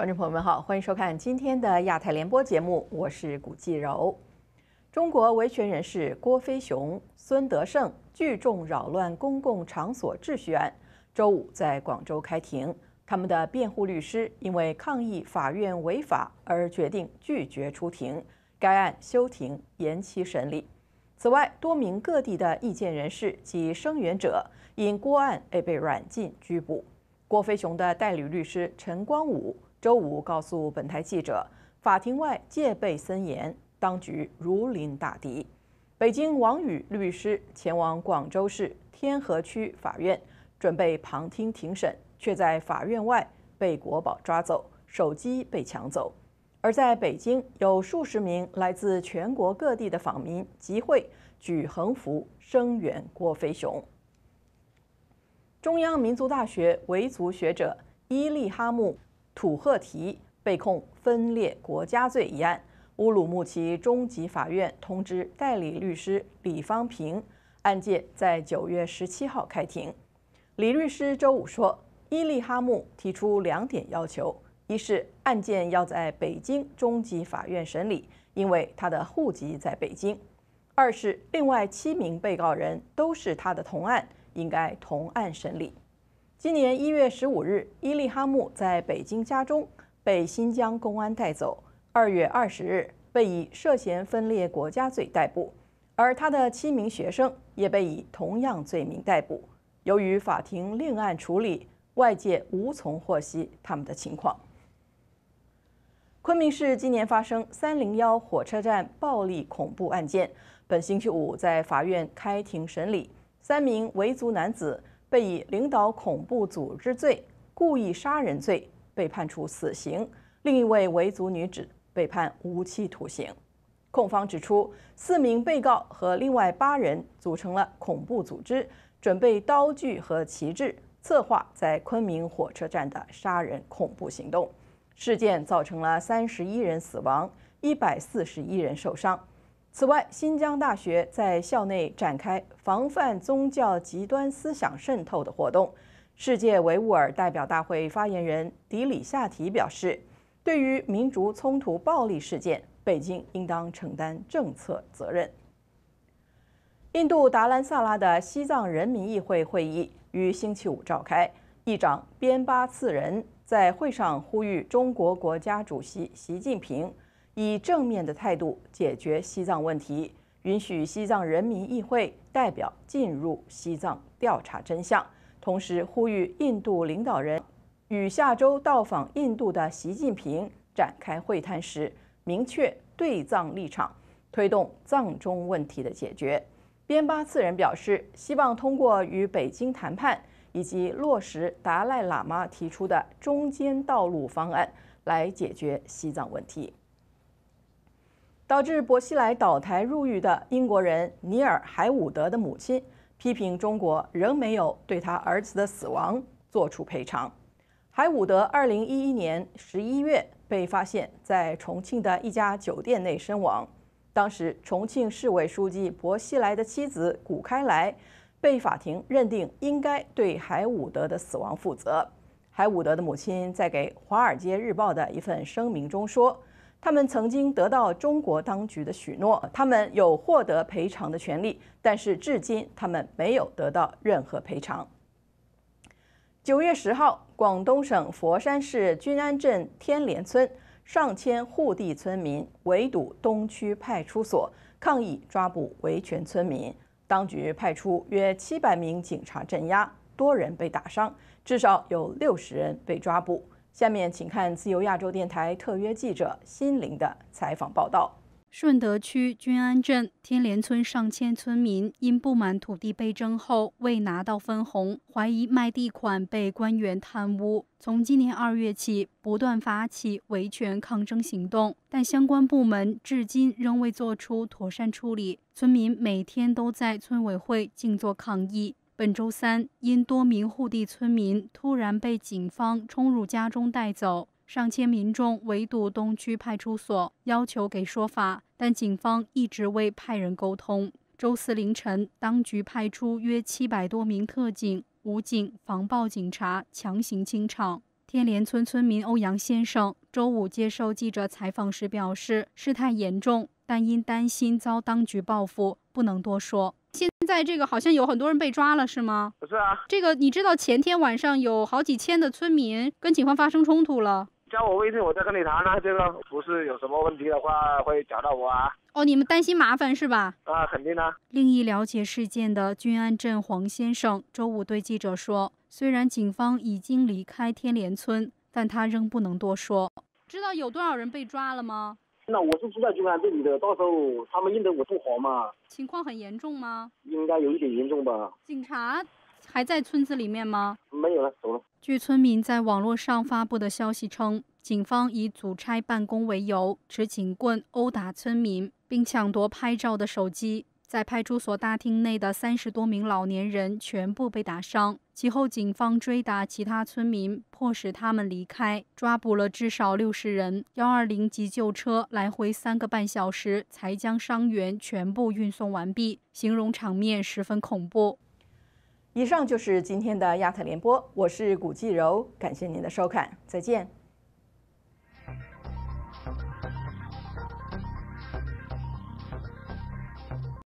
观众朋友们好，欢迎收看今天的《亚太联播》节目，我是古继柔。中国维权人士郭飞雄、孙德胜聚众扰乱公共场所秩序案，周五在广州开庭。他们的辩护律师因为抗议法院违法而决定拒绝出庭，该案休庭延期审理。此外，多名各地的意见人士及声援者因郭案被被软禁、拘捕。郭飞雄的代理律师陈光武。周五告诉本台记者，法庭外戒备森严，当局如临大敌。北京王宇律师前往广州市天河区法院准备旁听庭审，却在法院外被国宝抓走，手机被抢走。而在北京，有数十名来自全国各地的访民集会，举横幅声援郭飞雄。中央民族大学维族学者伊利哈木。土赫提被控分裂国家罪一案，乌鲁木齐中级法院通知代理律师李方平，案件在九月十七号开庭。李律师周五说，伊利哈木提出两点要求：一是案件要在北京中级法院审理，因为他的户籍在北京；二是另外七名被告人都是他的同案，应该同案审理。今年一月十五日，伊利哈木在北京家中被新疆公安带走，二月二十日被以涉嫌分裂国家罪逮捕，而他的七名学生也被以同样罪名逮捕。由于法庭另案处理，外界无从获悉他们的情况。昆明市今年发生三零幺火车站暴力恐怖案件，本星期五在法院开庭审理，三名维族男子。被以领导恐怖组织罪、故意杀人罪被判处死刑，另一位维族女子被判无期徒刑。控方指出，四名被告和另外八人组成了恐怖组织，准备刀具和旗帜，策划在昆明火车站的杀人恐怖行动。事件造成了三十一人死亡，一百四十一人受伤。此外，新疆大学在校内展开防范宗教极端思想渗透的活动。世界维吾尔代表大会发言人迪里夏提表示，对于民族冲突暴力事件，北京应当承担政策责任。印度达兰萨拉的西藏人民议会会议于星期五召开，议长边巴次仁在会上呼吁中国国家主席习近平。以正面的态度解决西藏问题，允许西藏人民议会代表进入西藏调查真相，同时呼吁印度领导人与下周到访印度的习近平展开会谈时明确对藏立场，推动藏中问题的解决。边巴次仁表示，希望通过与北京谈判以及落实达赖喇嘛提出的中间道路方案来解决西藏问题。导致薄熙来倒台入狱的英国人尼尔·海伍德的母亲批评中国仍没有对他儿子的死亡作出赔偿。海伍德2011年11月被发现在重庆的一家酒店内身亡，当时重庆市委书记薄熙来的妻子谷开来被法庭认定应该对海伍德的死亡负责。海伍德的母亲在给《华尔街日报》的一份声明中说。他们曾经得到中国当局的许诺，他们有获得赔偿的权利，但是至今他们没有得到任何赔偿。九月十号，广东省佛山市均安镇天联村上千户地村民围堵东区派出所抗议抓捕维权村民，当局派出约七百名警察镇压，多人被打伤，至少有六十人被抓捕。下面请看自由亚洲电台特约记者心灵的采访报道。顺德区均安镇天联村上千村民因不满土地被征后未拿到分红，怀疑卖地款被官员贪污，从今年二月起不断发起维权抗争行动，但相关部门至今仍未做出妥善处理，村民每天都在村委会静坐抗议。本周三，因多名户地村民突然被警方冲入家中带走，上千民众围堵东区派出所，要求给说法，但警方一直未派人沟通。周四凌晨，当局派出约七百多名特警、武警、防暴警察强行清场。天连村村民欧阳先生周五接受记者采访时表示：“事态严重，但因担心遭当局报复，不能多说。”在这个好像有很多人被抓了，是吗？不是啊，这个你知道前天晚上有好几千的村民跟警方发生冲突了。加我微信，我再跟你谈啊，这个不是有什么问题的话会找到我啊。哦，你们担心麻烦是吧？那肯定啊。另一了解事件的君安镇黄先生周五对记者说，虽然警方已经离开天联村，但他仍不能多说。知道有多少人被抓了吗？那我是住在公安这里的，到时候他们认得我做好嘛。情况很严重吗？应该有一点严重吧。警察还在村子里面吗？没有了，走了。据村民在网络上发布的消息称，警方以组差办公为由，持警棍殴打村民，并抢夺拍照的手机。在派出所大厅内的三十多名老年人全部被打伤，其后警方追打其他村民，迫使他们离开，抓捕了至少六十人。幺二零急救车来回三个半小时才将伤员全部运送完毕，形容场面十分恐怖。以上就是今天的亚太联播，我是古继柔，感谢您的收看，再见。